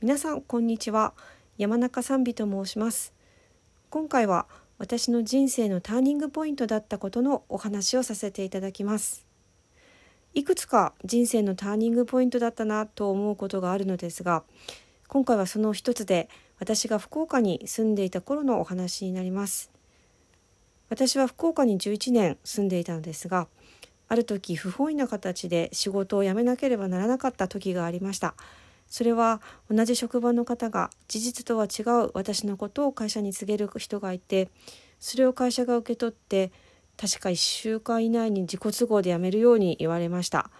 皆さんこんにちは山中賛美と申します今回は私の人生のターニングポイントだったことのお話をさせていただきますいくつか人生のターニングポイントだったなと思うことがあるのですが今回はその一つで私が福岡に住んでいた頃のお話になります私は福岡に11年住んでいたのですがある時不本意な形で仕事を辞めなければならなかった時がありましたそれは同じ職場の方が事実とは違う私のことを会社に告げる人がいてそれを会社が受け取って確か1週間以内に自己都合で辞めるように言われました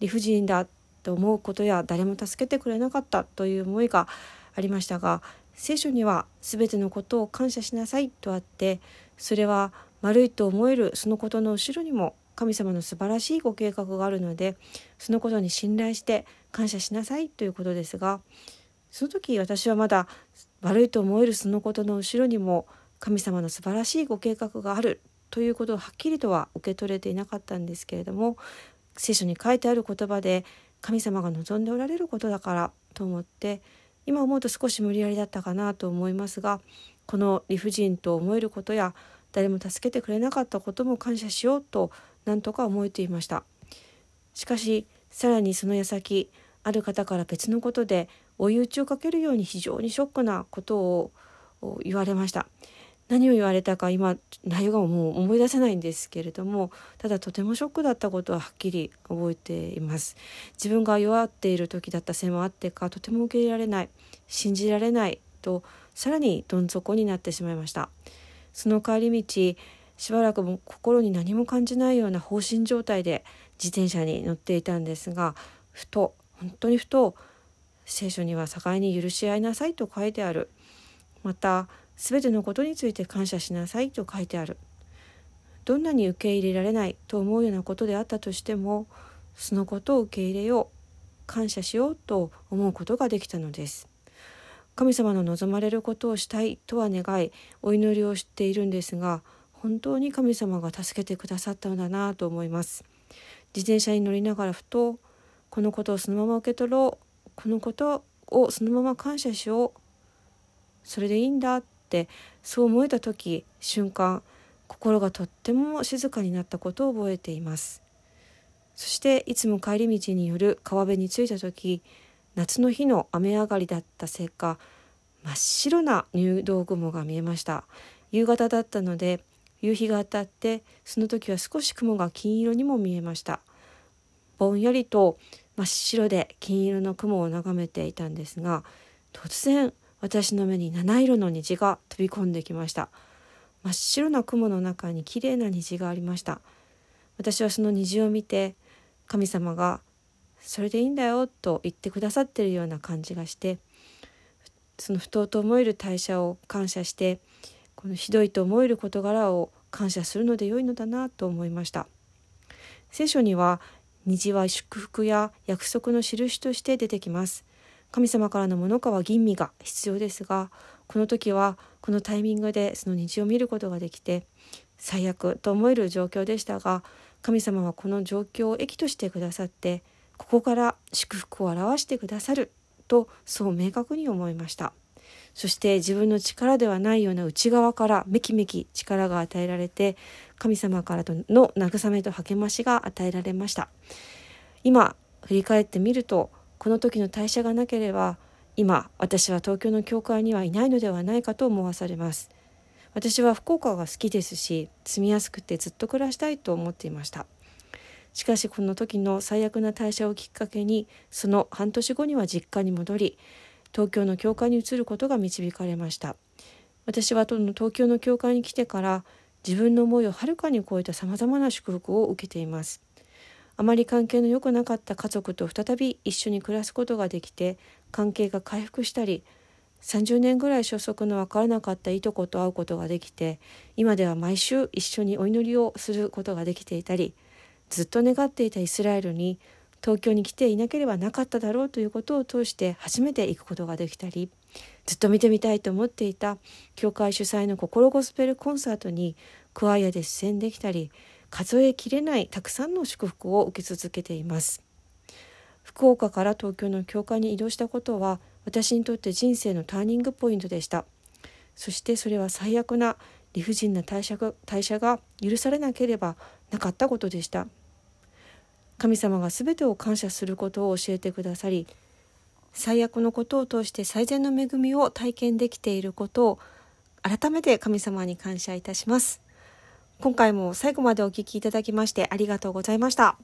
理不尽だと思うことや誰も助けてくれなかったという思いがありましたが聖書には全てのことを感謝しなさいとあってそれは悪いと思えるそのことの後ろにも神様の素晴らしいご計画があるのでそのことに信頼して感謝しなさいということですがその時私はまだ悪いと思えるそのことの後ろにも神様の素晴らしいご計画があるということをはっきりとは受け取れていなかったんですけれども聖書に書いてある言葉で神様が望んでおられることだからと思って今思うと少し無理やりだったかなと思いますがこの理不尽と思えることや誰も助けてくれなかったことも感謝しようとなんとか思えていましたしかしさらにその矢先ある方から別のことで追い打ちをかけるように非常にショックなことを言われました何を言われたか今内容がもう思い出せないんですけれどもただとてもショックだったことははっきり覚えています自分が弱っている時だったせいもあってかとても受け入れられない信じられないとさらにどん底になってしまいましたその帰り道しばらくも心に何も感じないような放心状態で自転車に乗っていたんですがふと本当にふと聖書には互いに許し合いなさいと書いてあるまた全てのことについて感謝しなさいと書いてあるどんなに受け入れられないと思うようなことであったとしてもそのことを受け入れよう感謝しようと思うことができたのです神様の望まれることをしたいとは願いお祈りをしているんですが本当に神様が助けてくださったんだなと思います自転車に乗りながらふとこのことをそのまま受け取ろうこのことをそのまま感謝しようそれでいいんだってそう思えた時瞬間心がとっても静かになったことを覚えていますそしていつも帰り道による川辺に着いた時夏の日の雨上がりだったせいか真っ白な入道雲が見えました夕方だったので夕日が当たってその時は少し雲が金色にも見えましたぼんやりと真っ白で金色の雲を眺めていたんですが突然私の目に七色の虹が飛び込んできました真っ白な雲の中に綺麗な虹がありました私はその虹を見て神様がそれでいいんだよと言ってくださってるような感じがしてその不当と思える代謝を感謝してこのひどいと思える事柄を感謝するので良いのだなと思いました聖書には虹は祝福や約束の印として出てきます神様からのものかは吟味が必要ですがこの時はこのタイミングでその虹を見ることができて最悪と思える状況でしたが神様はこの状況を益としてくださってここから祝福を表してくださるとそう明確に思いました。そして自分の力ではないような内側からめきめき力が与えられて神様からの慰めと励ましが与えられました今振り返ってみるとこの時の代謝がなければ今私は東京の教会にはいないのではないかと思わされます私は福岡が好きですし住みやすくてずっと暮らしたいと思っていましたしかしこの時の最悪な退社をきっかけにその半年後には実家に戻り東京の教会に移ることが導かれました私は東京の教会に来てから自分の思いをはるかに超えたさまざまな祝福を受けていますあまり関係の良くなかった家族と再び一緒に暮らすことができて関係が回復したり30年ぐらい所属の分からなかったいとこと会うことができて今では毎週一緒にお祈りをすることができていたりずっと願っていたイスラエルに東京に来ていなければなかっただろうということを通して初めて行くことができたりずっと見てみたいと思っていた教会主催の心ゴスペルコンサートにクワイアで出演できたり数えきれないたくさんの祝福を受け続けています福岡から東京の教会に移動したことは私にとって人生のターニングポイントでしたそしてそれは最悪な理不尽な代謝が許されなければなかったことでした神様が全てを感謝することを教えてくださり最悪のことを通して最善の恵みを体験できていることを改めて神様に感謝いたします今回も最後までお聴きいただきましてありがとうございました。